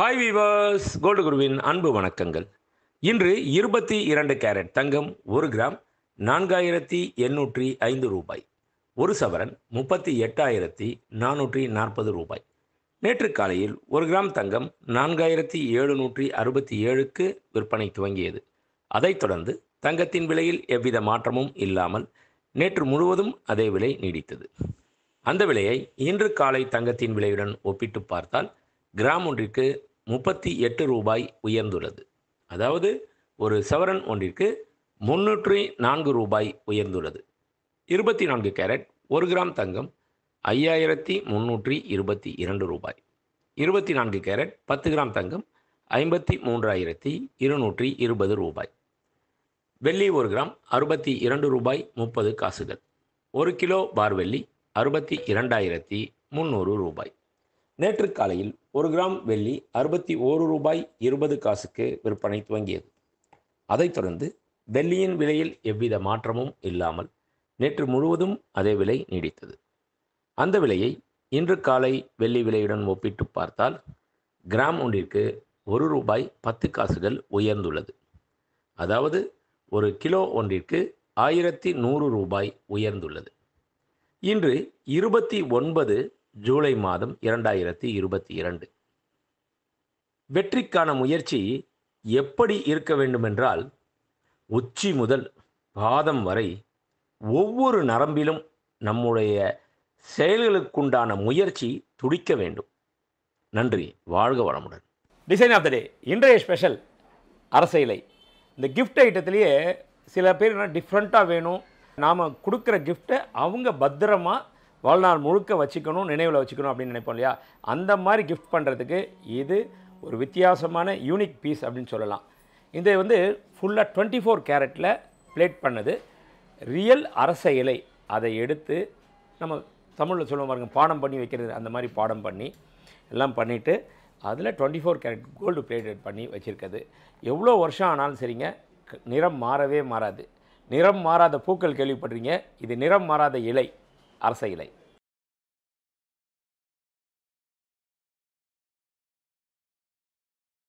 hi viewers gold குருவின் அன்பு வணக்கங்கள் இன்று இருபத்தி இரண்டு கேரட் தங்கம் ஒரு கிராம் நான்காயிரத்தி எண்ணூற்றி ஐந்து ரூபாய் ஒரு சவரன் முப்பத்தி எட்டாயிரத்தி நானூற்றி நாற்பது ரூபாய் நேற்று காலையில் ஒரு கிராம் தங்கம் நான்காயிரத்தி எழுநூற்றி அறுபத்தி ஏழுக்கு விற்பனை துவங்கியது அதைத் தொடர்ந்து தங்கத்தின் விலையில் எவ்வித மாற்றமும் இல்லாமல் நேற்று முழுவதும் அதே விலை நீடித்தது அந்த விலையை இன்று காலை தங்கத்தின் விலையுடன் ஒப்பிட்டு பார்த்தால் கிராம் ஒன்றிற்கு முப்பத்தி எட்டு ரூபாய் உயர்ந்துள்ளது அதாவது ஒரு சவரன் ஒன்றிற்கு முன்னூற்றி நான்கு ரூபாய் உயர்ந்துள்ளது இருபத்தி நான்கு கேரட் ஒரு கிராம் தங்கம் ஐயாயிரத்தி முன்னூற்றி இருபத்தி இரண்டு ரூபாய் இருபத்தி நான்கு கேரட் பத்து கிராம் தங்கம் ஐம்பத்தி மூன்றாயிரத்தி இருநூற்றி இருபது ரூபாய் வெள்ளி ஒரு கிராம் அறுபத்தி இரண்டு ரூபாய் முப்பது காசுகள் ஒரு கிலோ பார் வெள்ளி அறுபத்தி இரண்டாயிரத்தி முந்நூறு ரூபாய் நேற்று காலையில் ஒரு கிராம் வெள்ளி அறுபத்தி ஓரு ரூபாய் இருபது காசுக்கு விற்பனை துவங்கியது அதைத் தொடர்ந்து வெள்ளியின் விலையில் எவ்வித மாற்றமும் இல்லாமல் நேற்று முழுவதும் அதே விலை நீடித்தது அந்த விலையை இன்று காலை வெள்ளி விலையுடன் ஒப்பிட்டு பார்த்தால் கிராம் ஒன்றிற்கு ஒரு ரூபாய் பத்து காசுகள் உயர்ந்துள்ளது அதாவது ஒரு கிலோ ஒன்றிற்கு ஆயிரத்தி நூறு ரூபாய் உயர்ந்துள்ளது இன்று இருபத்தி ஒன்பது ஜூலை மாதம் இரண்டாயிரத்தி இருபத்தி இரண்டு வெற்றிக்கான முயற்சி எப்படி இருக்க வேண்டுமென்றால் உச்சி முதல் பாதம் வரை ஒவ்வொரு நரம்பிலும் நம்முடைய செயல்களுக்குண்டான முயற்சி துடிக்க வேண்டும் நன்றி வாழ்க வளமுடன் டிசைன் ஆஃப் த டே இன்றைய ஸ்பெஷல் அரசியலை இந்த கிஃப்ட் ஐட்டத்திலேயே சில பேர் என்ன டிஃப்ரெண்ட்டாக வேணும் நாம் கொடுக்குற கிஃப்ட்டை அவங்க பத்திரமாக வாழ்நாள் முழுக்க வச்சுக்கணும் நினைவில் வச்சுக்கணும் அப்படின்னு நினைப்போம் இல்லையா அந்த மாதிரி கிஃப்ட் பண்ணுறதுக்கு இது ஒரு வித்தியாசமான யூனிக் பீஸ் அப்படின்னு சொல்லலாம் இந்த வந்து ஃபுல்லாக டுவெண்ட்டி ஃபோர் கேரட்டில் பிளேட் பண்ணது ரியல் அரச இலை அதை எடுத்து நம்ம தமிழில் சொல்லுவோம் பாருங்கள் பாடம் பண்ணி வைக்கிறது அந்த மாதிரி பாடம் பண்ணி எல்லாம் பண்ணிவிட்டு அதில் twenty four carat gold plated பண்ணி வச்சுருக்கிறது எவ்வளோ வருஷம் ஆனாலும் சரிங்க நிறம் மாறவே மாறாது நிறம் மாறாத பூக்கள் கேள்விப்படுறீங்க இது நிறம் மாறாத இலை அரசையிலை